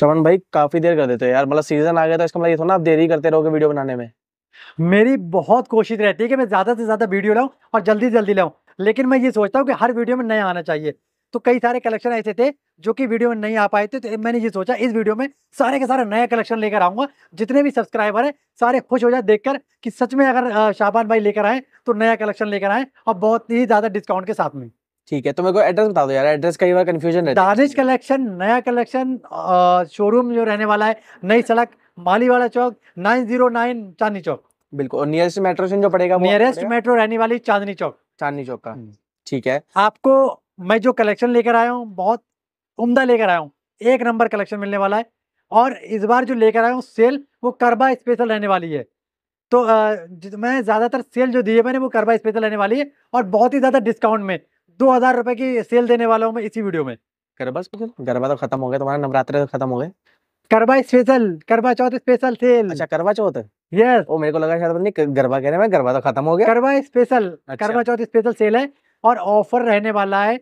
श्रवण भाई काफी देर कर देते हो यार मतलब सीजन आ गया था इसका मतलब ये थोड़ा आप देरी करते रहोगे वीडियो बनाने में मेरी बहुत कोशिश रहती है कि मैं ज़्यादा से ज़्यादा वीडियो लाऊं और जल्दी जल्दी लाऊं लेकिन मैं ये सोचता हूँ कि हर वीडियो में नया आना चाहिए तो कई सारे कलेक्शन ऐसे थे जो कि वीडियो में नहीं आ पाए थे तो मैंने ये सोचा इस वीडियो में सारे के सारे नया कलेक्शन लेकर आऊंगा जितने भी सब्सक्राइबर हैं सारे खुश हो जाए देखकर कि सच में अगर शाबान भाई लेकर आए तो नया कलेक्शन लेकर आए और बहुत ही ज़्यादा डिस्काउंट के साथ में ठीक है तो मेरे को एड्रेस बता दो यार एड्रेस कई बार कंफ्यूजन है दानिश कलेक्शन नया कलेक्शन शोरूम जो रहने वाला है Nai Sarak Maliwara Chowk nine zero nine Chandni Chowk बिल्कुल नियरेस्ट मेट्रो स्टेशन जो पड़ेगा नियरेस्ट मेट्रो रहने वाली चांदनी चौक चांदनी चौक का हम्म। ठीक है आपको मैं जो कलेक्शन लेकर आया हूँ बहुत उमदा लेकर आया हूँ एक नंबर कलेक्शन मिलने वाला है और इस बार जो लेकर आया हूँ सेल वो करबा स्पेशल रहने वाली है तो आ, मैं ज़्यादातर सेल जो दी है मैंने वो करबा स्पेशल रहने वाली है और बहुत ही ज़्यादा डिस्काउंट में दो हजार रुपए की सेल देने वाला हूँ मैं इसी वीडियो में गरबा गरबा तो खत्म हो गया तुम्हारा नवरात्र तो खत्म हो गए करवा स्पेशल करवा चौथ स्पेशल सेल अच्छा करवा चौथ यस वो मेरे को लगा शायद नहीं गरबा कह रहे हैं गरबा तो खत्म हो गया करवा स्पेशल अच्छा। करवा चौथ स्पेशल सेल है और ऑफर रहने वाला है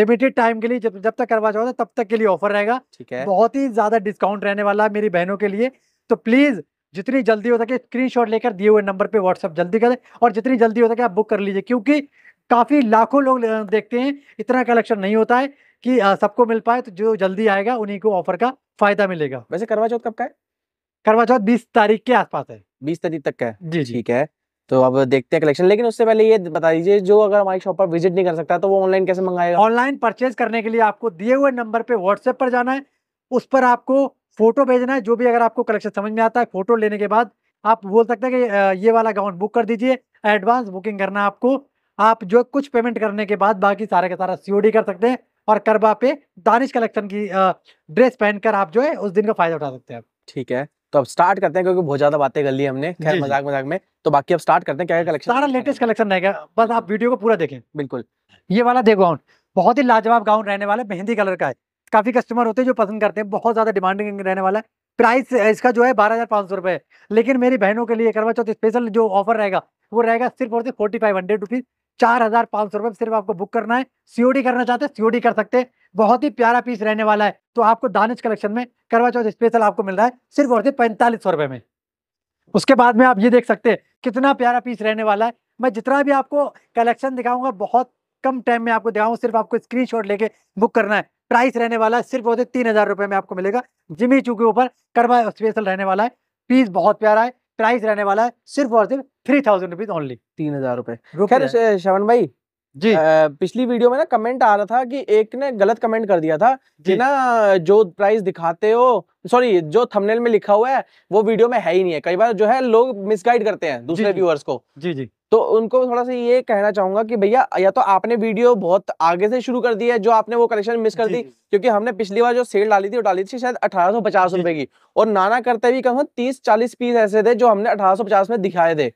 लिमिटेड टाइम के लिए जब जब तक करवा चौथ तब तक के लिए ऑफर रहेगा ठीक है बहुत ही ज्यादा डिस्काउंट रहने वाला है मेरी बहनों के लिए तो प्लीज जितनी जल्दी हो सके स्क्रीनशॉट लेकर दिए हुए नंबर पे व्हाट्सअप जल्दी करें और जितनी जल्दी हो सके आप बुक कर लीजिए क्योंकि काफ़ी लाखों लोग देखते हैं इतना कलेक्शन नहीं होता है कि सबको मिल पाए तो जो जल्दी आएगा उन्हीं को ऑफर का फायदा मिलेगा वैसे करवा चौथ कब का है करवा चौथ बीस तारीख के आसपास है बीस तारीख तक का है जी ठीक है तो अब देखते हैं कलेक्शन लेकिन उससे पहले ये बता दीजिए जो अगर हमारी शॉप पर विजिट नहीं कर सकता तो वो ऑनलाइन कैसे मंगाएगा ऑनलाइन परचेज करने के लिए आपको दिए हुए नंबर पर व्हाट्सएप पर जाना है उस पर आपको फोटो भेजना है जो भी अगर आपको कलेक्शन समझ में आता है फोटो लेने के बाद आप बोल सकते हैं कि ये वाला गाउन बुक कर दीजिए एडवांस बुकिंग करना आपको आप जो कुछ पेमेंट करने के बाद बाकी सारे का सारा सीओडी कर सकते हैं और करवा पे दानिश कलेक्शन की ड्रेस पहनकर आप जो है उस दिन का फायदा उठा सकते हैं ठीक है तो अब स्टार्ट करते हैं क्योंकि बहुत ज्यादा बातें कर ली हमने खैर मजाक मजाक में तो बाकी अब स्टार्ट करते हैं क्या कलेक्शन सारा लेटेस्ट कलेक्शन रहेगा बस आप वीडियो को पूरा देखें बिल्कुल ये वाला देखो गाउन बहुत ही लाजवाब गाउन रहने वाला है मेहंदी कलर का है काफी कस्टमर होते हैं जो पसंद करते हैं बहुत ज्यादा डिमांडिंग रहने वाला है प्राइस इसका जो है बारह हजार पांच सौ रुपए लेकिन मेरी बहनों के लिए करवा चौथ स्पेशल तो जो ऑफर रहेगा वो रहेगा सिर्फ और सिर्फ फोर्टी फाइव हंड्रेड रुपीज़ चार हजार पांच सौ रुपए सिर्फ आपको बुक करना है सीओडी करना चाहते हैं सीओडी कर सकते हैं बहुत ही प्यारा पीस रहने वाला है तो आपको दानिश कलेक्शन में करवा चौथ स्पेशल आपको मिल रहा है सिर्फ और सिर्फ पैंतालीस सौ रुपए में उसके बाद में आप ये देख सकते हैं कितना प्यारा पीस रहने वाला है मैं जितना भी आपको कलेक्शन दिखाऊंगा बहुत कम टाइम में आपको दिखाऊंगा सिर्फ आपको शॉट लेके बुक करना है प्राइस रहने वाला है सिर्फ और सिर्फ तीन हजार रुपये में आपको मिलेगा जिमी चू के ऊपर करवा स्पेशल रहने वाला है पीस बहुत प्यारा है प्राइस रहने वाला है सिर्फ और सिर्फ थ्री थाउजेंड रुपीज ओनली तीन हजार रुपए खैर श्रवण भाई जी आ, पिछली वीडियो में ना कमेंट आ रहा था कि एक ने गलत कमेंट कर दिया था कि ना जो प्राइस दिखाते हो सॉरी जो थंबनेल में लिखा हुआ है वो वीडियो में है ही नहीं है कई बार जो है लोग मिसगाइड करते हैं दूसरे व्यूअर्स को जी जी तो उनको थोड़ा सा ये कहना चाहूंगा कि भैया या तो आपने वीडियो बहुत आगे से शुरू कर दी है जो आपने वो कलेक्शन मिस कर दी क्योंकि हमने पिछली बार जो सेल डाली थी वो डाली थी शायद अठारह रुपए की और नाना करते भी कम तीस चालीस पीस ऐसे थे जो हमने अठारह में दिखाए थे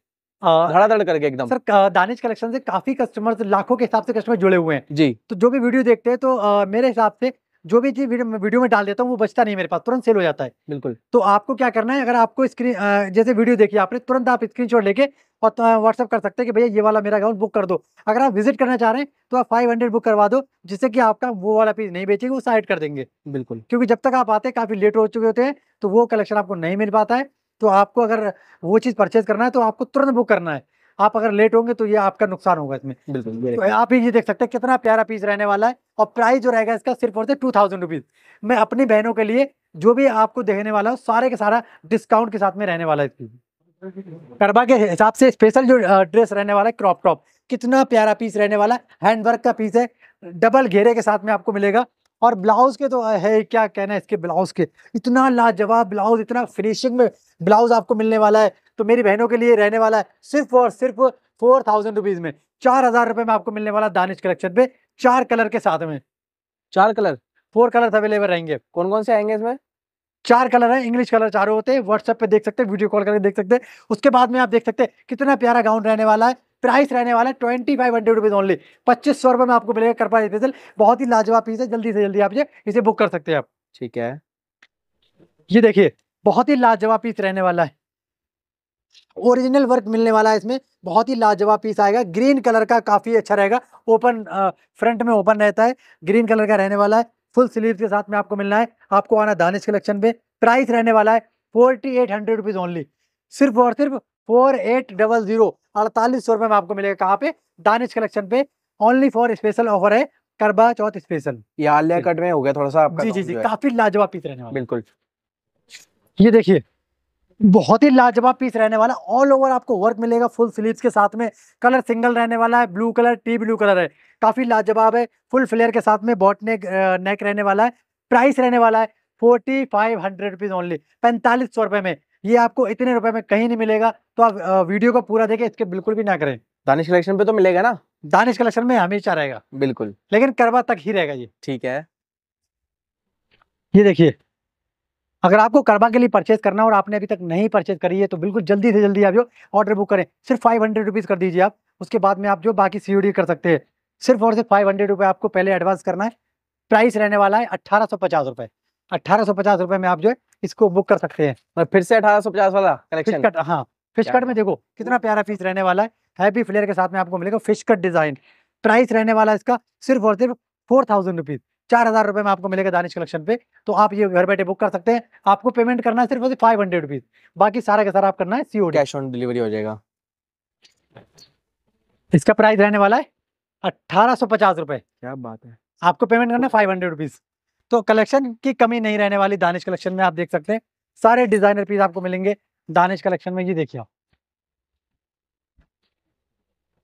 धड़ाधड़ करके एकदम सर दानिश कलेक्शन से काफी कस्टमर लाखों के हिसाब से कस्टमर जुड़े हुए हैं जी तो जो भी वीडियो देखते हैं तो मेरे हिसाब से जो भी चीज वीडियो में डाल देता हूँ वो बचता नहीं मेरे पास तुरंत सेल हो जाता है बिल्कुल तो आपको क्या करना है अगर आपको स्क्रीन जैसे वीडियो देखिए आपने तुरंत आप स्क्रीन शॉट लेके और तो व्हाट्सअप कर सकते हैं कि भैया ये वाला मेरा अकाउंट बुक कर दो अगर आप विजिट करना चाह रहे हैं तो आप फाइव हंड्रेड बुक करवा दो जिससे कि आपका वो वाला पीस नहीं बेचेगी वो साइड कर देंगे बिल्कुल क्योंकि जब तक आप आते हैं काफी लेट हो चुके होते हैं तो वो कलेक्शन आपको नहीं मिल पाता है तो आपको अगर वो चीज़ परचेज करना है तो आपको तुरंत बुक करना है आप अगर लेट होंगे तो ये आपका नुकसान होगा इसमें बिल्कुल तो आप ये देख सकते हैं कितना प्यारा पीस रहने वाला है और प्राइस जो रहेगा इसका सिर्फ और सिर्फ टू थाउजेंड रुपीज़ मैं अपनी बहनों के लिए जो भी आपको देखने वाला हूँ सारे के सारा डिस्काउंट के साथ में रहने वाला है इसकी के हिसाब से स्पेशल जो ड्रेस रहने वाला है क्रॉप टॉप कितना प्यारा पीस रहने वाला है हैंडवर्क का पीस है डबल घेरे के साथ में आपको मिलेगा और ब्लाउज के तो है क्या कहना है इसके ब्लाउज के इतना लाजवाब ब्लाउज इतना फिनिशिंग में ब्लाउज आपको मिलने वाला है तो मेरी बहनों के लिए रहने वाला है सिर्फ और सिर्फ फोर थाउजेंड रुपीज में चार हजार रुपए में आपको मिलने वाला दानिश कलेक्शन पे चार कलर के साथ में चार कलर फोर कलर अवेलेबल रहेंगे कौन कौन से आएंगे इसमें चार कलर है इंग्लिश कलर चारों होते हैं व्हाट्सएप पे देख सकते हैं वीडियो कॉल करके देख सकते हैं उसके बाद में आप देख सकते हैं कितना प्यारा गाउन रहने वाला है प्राइस रहने वाला है twenty five hundred rupees only पच्चीस सौ रुपये में आपको मिलेगा करपा स्पेशल बहुत ही लाजवाब पीस है जल्दी से जल्दी आप इसे बुक कर सकते हैं आप ठीक है ये देखिए बहुत ही लाजवाब पीस रहने वाला है ओरिजिनल वर्क मिलने वाला है इसमें बहुत ही लाजवाब पीस आएगा ग्रीन कलर का काफ़ी अच्छा रहेगा ओपन फ्रंट में ओपन रहता है ग्रीन कलर का रहने वाला है फुल स्लीव के साथ में आपको मिलना है आपको आना दानिश कलेक्शन पे प्राइस रहने वाला है forty eight hundred rupees only सिर्फ और सिर्फ फोर एट डबल जीरो अड़तालीस सौ रुपए में आपको मिलेगा कहाँ पे दानिश कलेक्शन पे ओनली फॉर स्पेशल ऑफर है करवा चौथ स्पेशल ये आलिया कट में हो गया थोड़ा सा आपका जी तो जी जी काफी लाजवाब पीस रहने वाला बिल्कुल ये देखिए बहुत ही लाजवाब पीस रहने वाला ऑल ओवर आपको वर्क मिलेगा फुल स्लीव्स के साथ में कलर सिंगल रहने वाला है ब्लू कलर टी ब्लू कलर है काफी लाजवाब है फुल फ्लेयर के साथ में बॉट नेक नेक रहने वाला है प्राइस रहने वाला है forty five hundred rupees only पैंतालीस सौ रुपए में ये आपको इतने रुपए में कहीं नहीं मिलेगा तो आप वीडियो को पूरा देखें इसके बिल्कुल भी ना करें दानिश कलेक्शन पे तो मिलेगा ना दानिश कलेक्शन में हमेशा रहेगा बिल्कुल लेकिन करवा तक ही रहेगा ये ठीक है ये देखिए अगर आपको करवा के लिए परचेज करना और आपने अभी तक नहीं परचेज करी है तो बिल्कुल जल्दी से जल्दी आप जो ऑर्डर बुक करें सिर्फ फाइव हंड्रेड रुपीज़ कर दीजिए आप उसके बाद में आप जो बाकी सी कर सकते हैं सिर्फ और सिर्फ फाइव हंड्रेड रुपये आपको पहले एडवांस करना है प्राइस रहने वाला है अट्ठारह सौ पचास रुपये अट्ठारह सौ पचास रुपये में आप जो है इसको बुक कर सकते हैं और फिर से अठारह सौ पचास वाला कलेक्शन कट हाँ फिश कट में देखो कितना प्यारा पीस रहने वाला है हैप्पी फ्लेयर के साथ में आपको मिलेगा फिश कट डिजाइन प्राइस रहने वाला है इसका सिर्फ और सिर्फ फोर थाउजेंड रुपीज चार हजार रुपए में आपको मिलेगा दानिश कलेक्शन पे तो आप ये घर बैठे बुक कर सकते हैं आपको पेमेंट करना है सिर्फ और सिर्फ फाइव हंड्रेड रुपीज बाकी सारा का सारा आप करना है सीओ कैश ऑन डिलीवरी हो जाएगा इसका प्राइस रहने वाला है अट्ठारह सौ पचास रुपए क्या बात है आपको पेमेंट करना है फाइव हंड्रेड रुपीज तो कलेक्शन की कमी नहीं रहने वाली दानिश कलेक्शन में आप देख सकते हैं सारे डिजाइनर पीस आपको मिलेंगे दानिश कलेक्शन में ये देखिए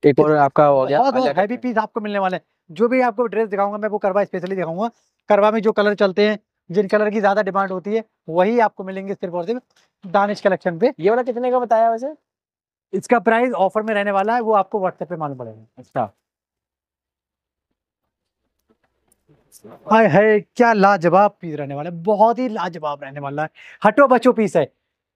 एक और आपका हो गया बहुत हैवी पीस आपको मिलने वाले जो भी आपको ड्रेस दिखाऊंगा मैं वो करवा स्पेशली दिखाऊंगा करवा में जो कलर चलते हैं जिन कलर की ज्यादा डिमांड होती है वही आपको मिलेंगे सिर्फ और सिर्फ दानिश कलेक्शन पे ये वाला कितने का बताया वैसे इसका प्राइस ऑफर में रहने वाला है वो आपको व्हाट्सएप पे मालूम पड़ेगा अच्छा हाय हाय क्या लाजवाब पीस रहने वाला है बहुत ही लाजवाब रहने वाला है हटो बचो पीस है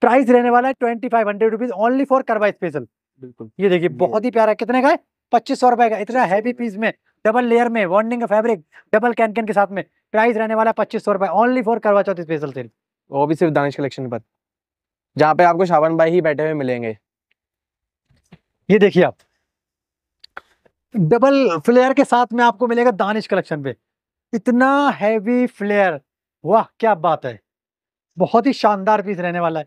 प्राइस रहने वाला है twenty five hundred rupees only for Karwa special बिल्कुल ये देखिए बहुत ही प्यारा कितने का है पच्चीस सौ रुपए का इतना हैवी पीस में डबल लेयर में वार्निंग का फैब्रिक डबल कैन कैन के साथ में प्राइस रहने वाला है पच्चीस सौ रुपए ओनली फॉर करवा चौथ स्पेशल सेल वो भी सिर्फ दानिश कलेक्शन पर जहाँ पे आपको शावन भाई ही बैठे हुए मिलेंगे ये देखिए आप डबल फ्लेयर के साथ में आपको मिलेगा दानिश कलेक्शन पे इतना हैवी फ्लेयर वाह क्या बात है बहुत ही शानदार पीस रहने वाला है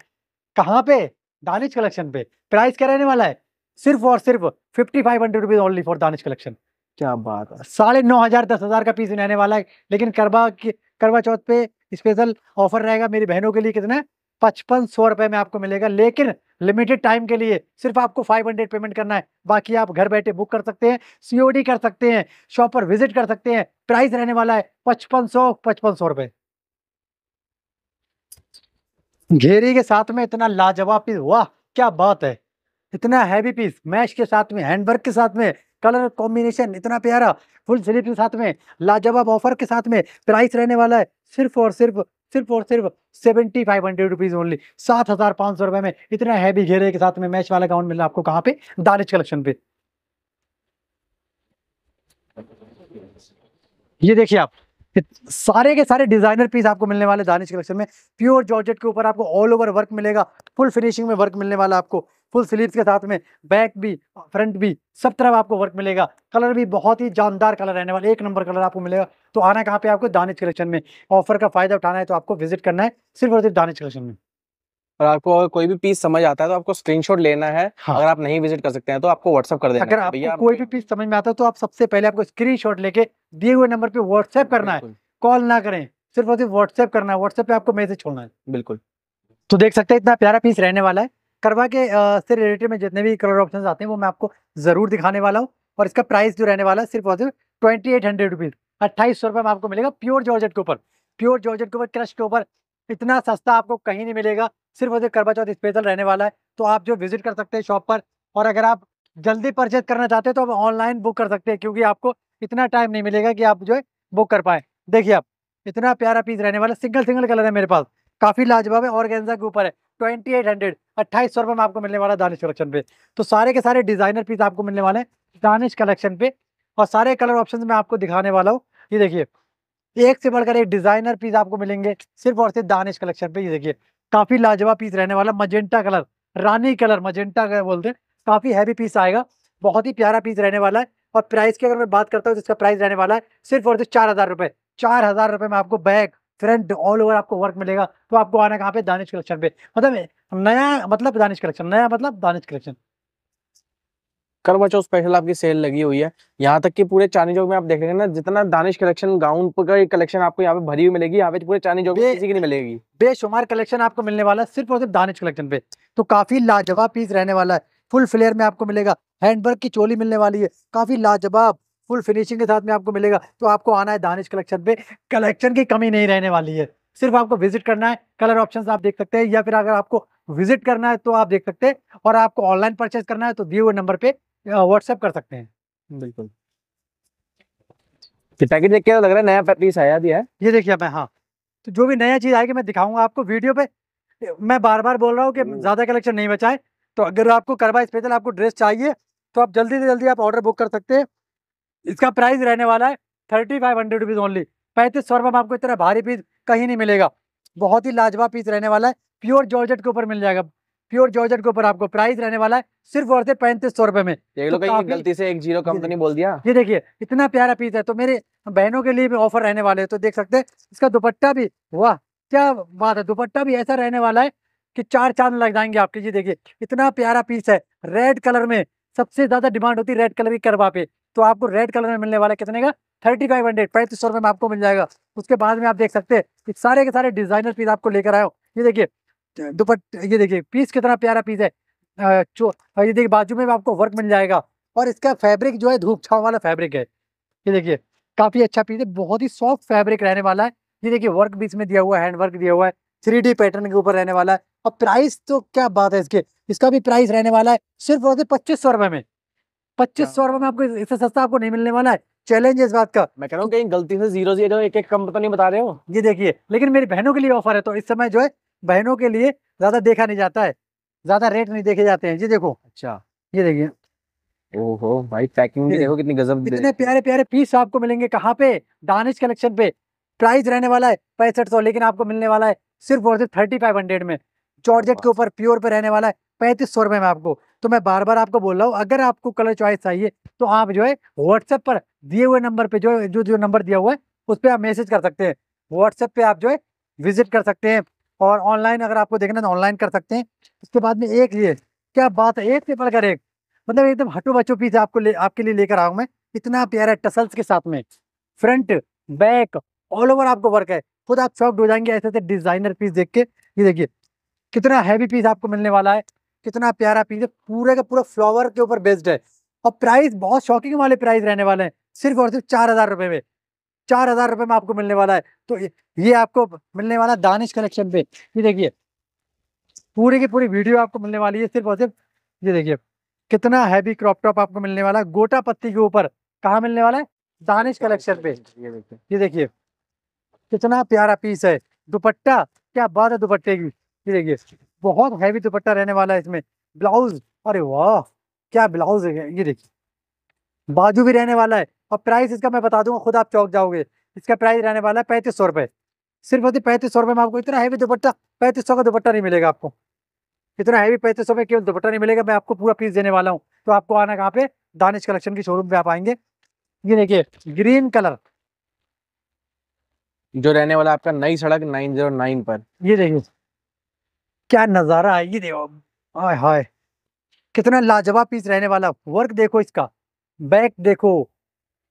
कहाँ पे दानिश कलेक्शन पे प्राइस क्या रहने वाला है सिर्फ और सिर्फ fifty five hundred rupees only for Danish collection क्या बात है साढ़े नौ हजार दस हजार का पीस रहने वाला है लेकिन करवा करवा चौथ पे स्पेशल ऑफर रहेगा मेरी बहनों के लिए कितना पचपन सौ रुपये में आपको मिलेगा लेकिन लिमिटेड टाइम के लिए सिर्फ आपको 500 पेमेंट करना है बाकी आप घर बैठे बुक कर सकते हैं सीओडी कर सकते हैं शॉप पर विजिट कर सकते हैं प्राइस रहने वाला है पचपन सौ पचपन सौ रुपये घेरी के साथ में इतना लाजवाब पीस वाह क्या बात है इतना हैवी पीस मैश के साथ में हैंडवर्क के साथ में कलर कॉम्बिनेशन इतना प्यारा फुल स्लीव के साथ में लाजवाब ऑफर के साथ में प्राइस रहने वाला है सिर्फ और सिर्फ सिर्फ और सिर्फ seventy five hundred rupees only सात हजार पांच सौ रुपए में इतना हैवी घेरे के साथ में मैच वाला गाउन मिल रहा है आपको कहां पे दानिश कलेक्शन पे ये देखिए आप सारे के सारे डिजाइनर पीस आपको मिलने वाले दानिश कलेक्शन में प्योर जॉर्जेट के ऊपर आपको ऑल ओवर वर्क मिलेगा फुल फिनिशिंग में वर्क मिलने वाला आपको फुल स्लीव्स के साथ में बैक भी फ्रंट भी सब तरफ आपको वर्क मिलेगा कलर भी बहुत ही जानदार कलर रहने वाला एक नंबर कलर आपको मिलेगा तो आना कहाँ पे आपको दानिज कलेक्शन में ऑफर का फायदा उठाना है तो आपको विजिट करना है सिर्फ और सिर्फ दानिज कलेक्शन में और आपको कोई भी पीस समझ आता है तो आपको स्क्रीनशॉट लेना है हाँ। अगर आप नहीं विजिट कर सकते हैं तो आपको व्हाट्सअप कर देना अगर आपको कोई भी पीस समझ में आता है तो आप सबसे पहले आपको स्क्रीनशॉट लेके दिए हुए नंबर पे व्हाट्सएप करना है कॉल ना करें सिर्फ और सिर्फ व्हाट्सएप करना है व्हाट्सएप पे आपको मैसेज छोड़ना है बिल्कुल तो देख सकते हैं इतना प्यारा पीस रहने वाला है करवा के से रिलेटेड में जितने भी कलर ऑप्शन आते हैं वो मैं आपको ज़रूर दिखाने वाला हूँ और इसका प्राइस जो रहने वाला है सिर्फ और सिर्फ ट्वेंटी एट हंड्रेड रुपीज़ अट्ठाईस सौ रुपये में आपको मिलेगा प्योर जॉर्जेट के ऊपर प्योर जॉर्जेट के ऊपर क्रश के ऊपर इतना सस्ता आपको कहीं नहीं मिलेगा सिर्फ और सिर्फ करवा चौथ स्पेशल रहने वाला है तो आप जो विजिट कर सकते हैं शॉप पर और अगर आप जल्दी परचेज करना चाहते हैं तो आप ऑनलाइन बुक कर सकते हैं क्योंकि आपको इतना टाइम नहीं मिलेगा कि आप जो है बुक कर पाएँ देखिए आप इतना प्यारा पीस रहने वाला सिंगल सिंगल कलर है मेरे पास काफ़ी लाजवाब है और के ऊपर है ट्वेंटी एट हंड्रेड अट्ठाईस सौ रुपये में आपको मिलने वाला दानिश कलेक्शन पे तो सारे के सारे डिजाइनर पीस आपको मिलने वाले हैं दानिश कलेक्शन पे और सारे कलर ऑप्शन में आपको दिखाने वाला हूँ ये देखिए एक से बढ़कर एक डिजाइनर पीस आपको मिलेंगे सिर्फ और सिर्फ दानिश कलेक्शन पे ये देखिए काफी लाजवाब पीस रहने वाला मजेंटा कलर रानी कलर मजेंटा कलर बोलते हैं काफी हैवी पीस आएगा बहुत ही प्यारा पीस रहने वाला है और प्राइस की अगर मैं बात करता हूँ तो इसका प्राइस रहने वाला है सिर्फ और सिर्फ चार हजार रुपये चार हजार रुपये में आपको बैग फ्रेंड ऑल ओवर आपको वर्क मिलेगा तो आपको आना कहाँ पे दानिश कलेक्शन पे मतलब नया मतलब दानिश कलेक्शन नया मतलब दानिश कलेक्शन करवा चौथ स्पेशल आपकी सेल लगी हुई है यहाँ तक कि पूरे चांदी चौक में आप देखेंगे ना जितना दानिश कलेक्शन गाउन का कलेक्शन आपको यहाँ पे भरी हुई मिलेगी यहाँ पे पूरे चांदी चौक में की नहीं मिलेगी बेशुमार कलेक्शन आपको मिलने वाला है सिर्फ और सिर्फ दानिश कलेक्शन पे तो काफी लाजवाब पीस रहने वाला है फुल फ्लेयर में आपको मिलेगा हैंडवर्क की चोली मिलने वाली है काफी लाजवाब फुल फिनिशिंग के साथ में आपको मिलेगा तो आपको आना है दानिश कलेक्शन पे कलेक्शन की कमी नहीं रहने वाली है सिर्फ आपको विजिट करना है कलर ऑप्शंस आप देख सकते हैं या फिर अगर आपको विजिट करना है तो आप देख सकते हैं और आपको ऑनलाइन परचेज करना है तो दिए हुए नंबर पे व्हाट्सएप कर सकते हैं बिल्कुल पैकेज देख के लग रहा है नया पीस आया दिया है ये देखिए मैं हाँ तो जो भी नया चीज़ आएगी मैं दिखाऊंगा आपको वीडियो पे मैं बार बार बोल रहा हूँ कि हम्म। ज़्यादा कलेक्शन नहीं बचाए तो अगर आपको करवा स्पेशल आपको ड्रेस चाहिए तो आप जल्दी से जल्दी आप ऑर्डर बुक कर सकते हैं इसका प्राइस रहने वाला है thirty five hundred rupees only पैंतीस सौ रुपये में आपको इतना भारी पीस कहीं नहीं मिलेगा बहुत ही लाजवाब पीस रहने वाला है प्योर जॉर्जेट के ऊपर मिल जाएगा प्योर जॉर्जेट के ऊपर आपको प्राइस रहने वाला है सिर्फ और से पैंतीस सौ रुपए में देख लो तो कहीं गलती से एक जीरो कंपनी बोल दिया ये देखिए इतना प्यारा पीस है तो मेरे बहनों के लिए भी ऑफर रहने वाले हैं तो देख सकते हैं इसका दुपट्टा भी वाह क्या बात है दुपट्टा भी ऐसा रहने वाला है कि चार चांद लग जाएंगे आपके जी देखिए इतना प्यारा पीस है रेड कलर में सबसे ज्यादा डिमांड होती है रेड कलर की करवा पे तो आपको रेड कलर में मिलने वाला है कितने का थर्टी फाइव हंड्रेड पैंतीस सौ रुपये में आपको मिल जाएगा उसके बाद में आप देख सकते हैं सारे के सारे डिजाइनर पीस आपको लेकर आयो ये देखिए दुपट ये देखिए पीस कितना प्यारा पीस है ये देखिए बाजू में भी आपको वर्क मिल जाएगा और इसका फैब्रिक जो है धूप छाव वाला फैब्रिक है ये देखिए काफ़ी अच्छा पीस है बहुत ही सॉफ्ट फैब्रिक रहने वाला है ये देखिए वर्क बीच में दिया हुआ है हैंडवर्क वर्क दिया हुआ है थ्री पैटर्न के ऊपर रहने वाला है और प्राइस तो क्या बात है इसके इसका भी प्राइस रहने वाला है सिर्फ और पच्चीस सौ रुपये में पच्चीस सौ रुपए में आपको इससे सस्ता आपको नहीं मिलने वाला है चैलेंज इस बात का मैं कह रहा हूँ गलती से जीरो जीरो एक एक कम तो नहीं बता रहे हो ये देखिए लेकिन मेरी बहनों के लिए ऑफर है तो इस समय जो है बहनों के लिए ज्यादा देखा नहीं जाता है ज्यादा रेट नहीं देखे जाते हैं जी देखो अच्छा ये देखिए ओहो भाई पैकिंग भी देखो कितनी गजब इतने प्यारे प्यारे पीस आपको मिलेंगे कहाँ पे दानिश कलेक्शन पे प्राइस रहने वाला है पैंसठ सौ लेकिन आपको मिलने वाला है सिर्फ और सिर्फ थर्टी फाइव हंड्रेड में जॉर्जेट के ऊपर प्योर पे रहने वाला है पैंतीस सौ रुपए में आपको तो मैं बार बार आपको बोल रहा हूँ अगर आपको कलर चॉइस चाहिए तो आप जो है व्हाट्सएप पर दिए हुए नंबर पर जो जो जो नंबर दिया हुआ है उस पर आप मैसेज कर सकते हैं व्हाट्सएप पर आप जो है विजिट कर सकते हैं और ऑनलाइन अगर आपको देखना तो ऑनलाइन कर सकते हैं उसके बाद में एक ये क्या बात है एक पेपर का एक मतलब एकदम हटो बचो पीस आपको ले आपके लिए लेकर आऊँ मैं इतना प्यारा टसल्स के साथ में फ्रंट बैक ऑल ओवर आपको वर्क है खुद आप शॉक्ट हो जाएंगे ऐसे ऐसे डिजाइनर पीस देख के ये देखिए कितना हैवी पीस आपको मिलने वाला है कितना प्यारा पीस है पूरे का पूरा फ्लावर के ऊपर बेस्ड है और प्राइस बहुत शॉकिंग वाले प्राइस रहने वाले हैं सिर्फ और सिर्फ चार हज़ार रुपये में चार हज़ार रुपये में आपको मिलने वाला है तो ये आपको मिलने वाला दानिश कलेक्शन पे ये देखिए पूरी की पूरी वीडियो आपको मिलने वाली है सिर्फ और सिर्फ ये देखिए कितना हैवी क्रॉप टॉप आपको मिलने वाला है गोटा पत्ती के ऊपर कहाँ मिलने वाला है दानिश कलेक्शन पे देखिए ये देखिए कितना प्यारा पीस है दुपट्टा क्या बात है दुपट्टे की ये देखिए बहुत हैवी दुपट्टा रहने वाला है इसमें ब्लाउज अरे वाह क्या ब्लाउज है ये देखिए बाजू भी रहने वाला है और प्राइस इसका मैं बता दूंगा खुद आप चौक जाओगे इसका प्राइस रहने वाला है पैंतीस सौ रुपये सिर्फ होती पैंतीस सौ रुपये में आपको इतना हैवी दुपट्टा पैंतीस सौ का दुपट्टा नहीं मिलेगा आपको इतना हैवी पैंतीस सौ में केवल दुपट्टा नहीं मिलेगा मैं आपको पूरा पीस देने वाला हूँ तो आपको आना कहाँ पे दानिश कलेक्शन के शोरूम पे आप आएंगे ये देखिए ग्रीन कलर जो रहने वाला आपका नई सड़क नाइन जीरो नाइन पर ये देखिए क्या नज़ारा है ये देखो हाय हाय कितना लाजवाब पीस रहने वाला वर्क देखो इसका बैक देखो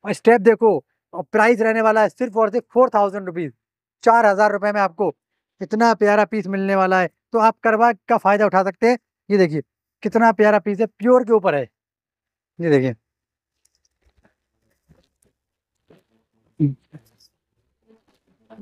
और स्टेप देखो और प्राइस रहने वाला है सिर्फ और सिर्फ फोर थाउजेंड रुपीज़ चार हज़ार रुपये में आपको इतना प्यारा पीस मिलने वाला है तो आप करवा का फ़ायदा उठा सकते हैं ये देखिए कितना प्यारा पीस है प्योर के ऊपर है ये देखिए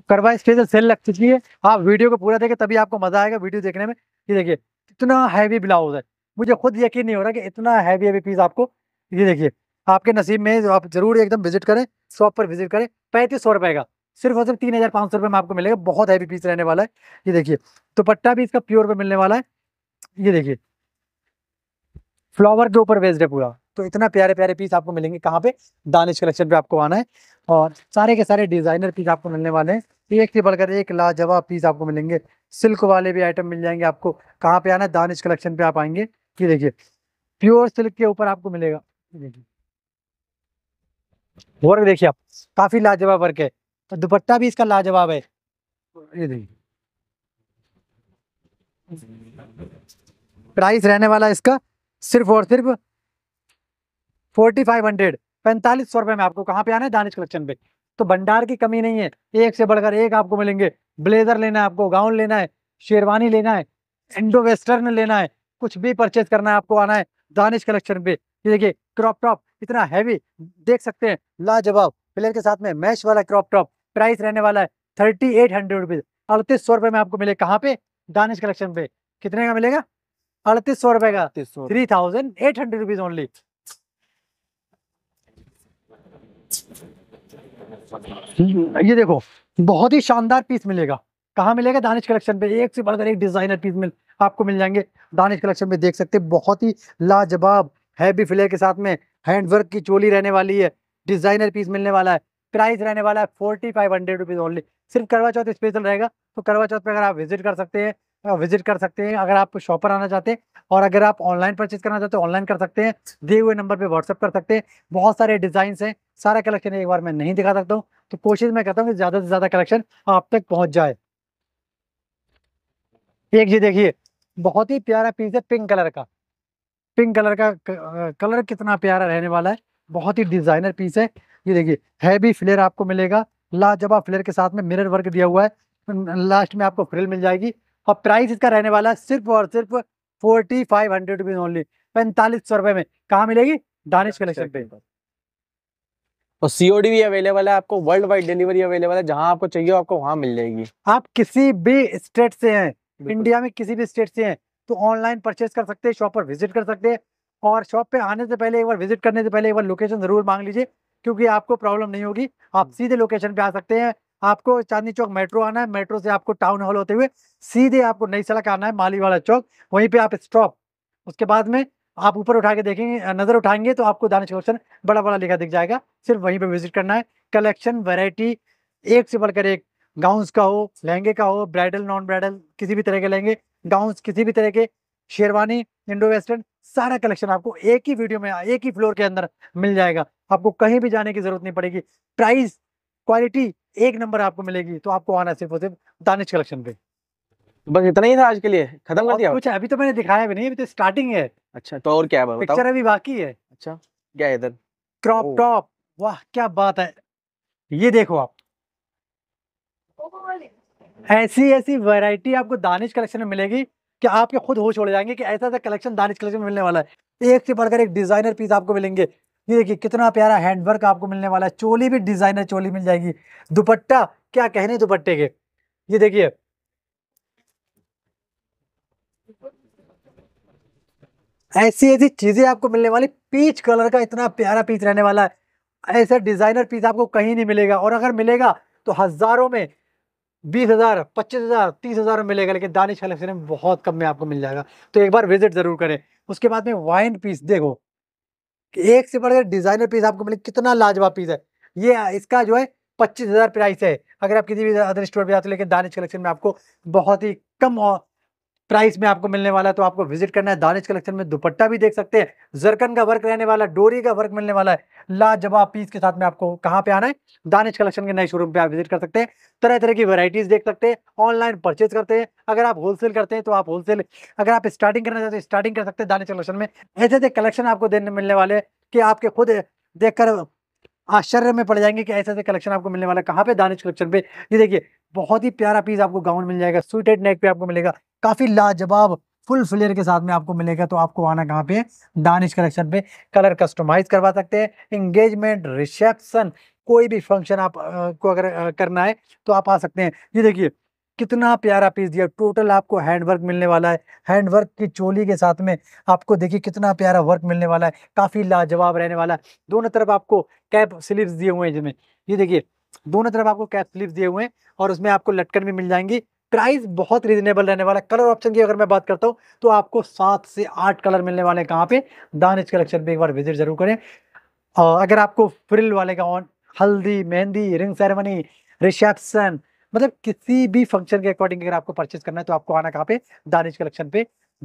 करवा स्पेशल तो सेल लग चुकी है आप वीडियो को पूरा देखें तभी आपको मजा आएगा वीडियो देखने में ये देखिए इतना हैवी ब्लाउज है मुझे खुद यकीन नहीं हो रहा कि इतना हैवी हैवी पीस आपको ये देखिए आपके नसीब में आप जरूर एकदम विजिट करें शॉप पर विजिट करें पैंतीस सौ रुपए का सिर्फ और सिर्फ तीन हज़ार पाँच सौ रुपये में आपको मिलेगा बहुत हैवी पीस रहने वाला है ये देखिए तो पट्टा भी इसका प्योर पे मिलने वाला है ये देखिए फ्लावर के ऊपर बेस्ड है पूरा तो इतना प्यारे प्यारे पीस आपको मिलेंगे कहाँ पे दानिश कलेक्शन पे आपको आना है और सारे के सारे डिजाइनर पीस आपको मिलने वाले हैं एक से बढ़कर एक लाजवाब पीस आपको मिलेंगे सिल्क वाले भी आइटम मिल जाएंगे आपको कहाँ पे आना है दानिश कलेक्शन पे आप आएंगे ये देखिए प्योर सिल्क के ऊपर आपको मिलेगा देखिए वर्क देखिए आप काफी लाजवाब वर्क है तो दुपट्टा भी इसका लाजवाब है ये देखिए प्राइस रहने वाला इसका सिर्फ और सिर्फ फोर्टी फाइव हंड्रेड पैंतालीस सौ रुपए में आपको कहाँ पे आना है दानिश कलेक्शन पे तो भंडार की कमी नहीं है एक से बढ़कर एक आपको मिलेंगे ब्लेजर लेना है आपको गाउन लेना है शेरवानी लेना है इंडो वेस्टर्न लेना है कुछ भी परचेज करना है आपको आना है दानिश कलेक्शन पे ये देखिए क्रॉप टॉप इतना हैवी देख सकते हैं लाजवाब प्लेयर के साथ में मैश वाला क्रॉप टॉप प्राइस रहने वाला है थर्टी एट हंड्रेड रुपीज अड़तीस सौ रुपए में आपको मिले कहाँ पे दानिश कलेक्शन पे कितने का मिलेगा अड़तीस सौ रुपए का three thousand eight hundred rupees only ये देखो बहुत ही शानदार पीस मिलेगा कहाँ मिलेगा दानिश कलेक्शन पे एक से बढ़कर एक डिजाइनर पीस मिल आपको मिल जाएंगे दानिश कलेक्शन पे देख सकते हैं बहुत ही लाजवाब हैवी फ्लेयर के साथ में हैंडवर्क की चोली रहने वाली है डिजाइनर पीस मिलने वाला है प्राइस रहने वाला है forty five hundred rupees only सिर्फ करवा चौथ स्पेशल रहेगा तो करवा चौथ पे अगर आप विजिट कर सकते हैं विजिट हाँ, कर सकते हैं अगर आप शॉप पर आना चाहते हैं और अगर आप ऑनलाइन परचेज करना चाहते हो तो ऑनलाइन कर सकते हैं दिए हुए नंबर पे व्हाट्सअप कर सकते हैं बहुत सारे डिजाइन हैं सारा कलेक्शन एक बार मैं नहीं दिखा सकता हूँ तो कोशिश मैं करता हूँ कि ज़्यादा से ज़्यादा कलेक्शन आप तक पहुंच जाए एक ये देखिए बहुत ही प्यारा पीस है पिंक कलर का पिंक कलर का कलर कितना प्यारा रहने वाला है बहुत ही डिजाइनर पीस है ये देखिए हैवी फ्लेयर आपको मिलेगा लाजवाब फ्लेयर के साथ में मिरर वर्क दिया हुआ है लास्ट में आपको फ्रिल मिल जाएगी और प्राइस इसका रहने वाला सिर्फ और सिर्फ forty five hundred rupees only पैंतालीस सौ रुपए में कहा मिलेगी दानिश अच्छा, कलेक्शन पे और सीओडी भी अवेलेबल है आपको वर्ल्ड वाइड डिलीवरी अवेलेबल है जहां आपको चाहिए आपको वहां मिल जाएगी आप किसी भी स्टेट से हैं इंडिया में किसी भी स्टेट से हैं तो ऑनलाइन परचेज कर सकते हैं शॉप पर विजिट कर सकते हैं और शॉप पे आने से पहले एक बार विजिट करने से पहले एक बार लोकेशन जरूर मांग लीजिए क्योंकि आपको प्रॉब्लम नहीं होगी आप हम्म। सीधे लोकेशन पे आ सकते हैं आपको चांदनी चौक मेट्रो आना है मेट्रो से आपको टाउन हॉल होते हुए सीधे आपको नई सड़क आना है मालीवाड़ा चौक वहीं पे आप स्टॉप उसके बाद में आप ऊपर उठा के देखेंगे नज़र उठाएंगे तो आपको दानिश क्वेश्चन बड़ा बड़ा लिखा दिख जाएगा सिर्फ वहीं पे विजिट करना है कलेक्शन वेराइटी एक से बढ़कर एक गाउंस का हो लहंगे का हो ब्राइडल नॉन ब्राइडल किसी भी तरह के लहंगे गाउंस किसी भी तरह के शेरवानी इंडो वेस्टर्न सारा कलेक्शन आपको एक ही वीडियो में एक ही फ्लोर के अंदर मिल जाएगा आपको कहीं भी जाने की जरूरत नहीं पड़ेगी प्राइस क्वालिटी एक नंबर आपको मिलेगी तो आपको आना सिर्फ और सिर्फ दानिश कलेक्शन पे तो बस इतना ही था आज के लिए खत्म कर दिया कुछ अभी तो मैंने दिखाया भी नहीं अभी तो स्टार्टिंग है अच्छा तो और क्या है पिक्चर अभी बाकी है अच्छा क्या इधर क्रॉप टॉप वाह क्या बात है ये देखो आप ऐसी ऐसी वैरायटी आपको दानिश कलेक्शन में मिलेगी कि आपके खुद होश उड़ जाएंगे कि ऐसा ऐसा कलेक्शन दानिश कलेक्शन में मिलने वाला है एक से बढ़कर एक डिजाइनर पीस आपको मिलेंगे ये देखिए कितना प्यारा हैंडवर्क आपको मिलने वाला है चोली भी डिजाइनर चोली मिल जाएगी दुपट्टा क्या कहने दुपट्टे के ये देखिए ऐसी ऐसी चीजें आपको मिलने वाली पीच कलर का इतना प्यारा पीच रहने वाला है ऐसा डिजाइनर पीस आपको कहीं नहीं मिलेगा और अगर मिलेगा तो हजारों में बीस हज़ार पच्चीस हज़ार तीस हज़ार में मिलेगा लेकिन दानिश कलेक्शन में बहुत कम में आपको मिल जाएगा तो एक बार विजिट ज़रूर करें उसके बाद में वाइन पीस देखो एक से बढ़कर डिजाइनर पीस आपको मिले कितना लाजवाब पीस है ये इसका जो है पच्चीस हज़ार प्राइस है अगर आप किसी भी अदर स्टोर पर जाते लेकिन दानिश कलेक्शन में आपको बहुत ही कम प्राइस में आपको मिलने वाला है तो आपको विजिट करना है दानिश कलेक्शन में दुपट्टा भी देख सकते हैं जरकन का वर्क रहने वाला डोरी का वर्क मिलने वाला है लाजवाब पीस के साथ में आपको कहाँ पे आना है दानिश कलेक्शन के नए शोरूम पे आप विजिट कर सकते हैं तरह तरह की वैरायटीज देख सकते हैं ऑनलाइन परचेज करते हैं अगर आप होलसेल करते हैं तो आप होलसेल अगर आप स्टार्टिंग करना चाहते हैं स्टार्टिंग कर सकते हैं दानिश कलेक्शन में ऐसे ऐसे कलेक्शन आपको देने मिलने वाले कि आपके खुद देखकर आश्चर्य में पड़ जाएंगे कि ऐसे ऐसे कलेक्शन आपको मिलने वाला है कहाँ पे दानिश कलेक्शन पे ये देखिए बहुत ही प्यारा पीस आपको गाउन मिल जाएगा स्वीटेड नेक पे आपको मिलेगा काफ़ी लाजवाब फुल फ्लेयर के साथ में आपको मिलेगा तो आपको आना कहाँ पे दानिश कलेक्शन पे कलर कस्टमाइज करवा सकते हैं इंगेजमेंट रिसेप्शन कोई भी फंक्शन आप को अगर करना है तो आप आ सकते हैं ये देखिए कितना प्यारा पीस दिया टोटल आपको हैंड वर्क मिलने वाला है हैंड वर्क की चोली के साथ में आपको देखिए कितना प्यारा वर्क मिलने वाला है काफ़ी लाजवाब रहने वाला है दोनों तरफ आपको कैप स्लीव्स दिए हुए हैं जिसमें ये देखिए दोनों तरफ आपको कैप स्लीव्स दिए हुए हैं और उसमें आपको लटकन भी मिल जाएंगी प्राइस बहुत रीजनेबल रहने वाला है कलर ऑप्शन की अगर मैं बात करता हूँ तो आपको सात से आठ कलर मिलने वाले हैं कहाँ पे दानिश कलेक्शन पर एक बार विजिट जरूर करें अगर आपको फ्रिल वाले का ऑन हल्दी मेहंदी रिंग सेरेमनी रिसेप्शन मतलब किसी भी फंक्शन के अकॉर्डिंग अगर आपको परचेज करना है तो आपको आना कहाँ पे दानिश कलेक्शन पे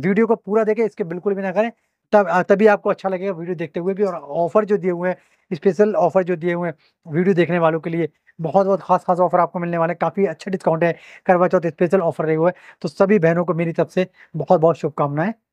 वीडियो को पूरा देखें इसके बिल्कुल भी ना करें तब तभी आपको अच्छा लगेगा वीडियो देखते हुए भी और ऑफर जो दिए हुए हैं स्पेशल ऑफर जो दिए हुए हैं वीडियो देखने वालों के लिए बहुत बहुत खास खास ऑफर आपको मिलने वाले हैं काफ़ी अच्छे डिस्काउंट है करवा चौथ स्पेशल ऑफर रहे हुए तो सभी बहनों को मेरी तरफ से बहुत बहुत शुभकामनाएं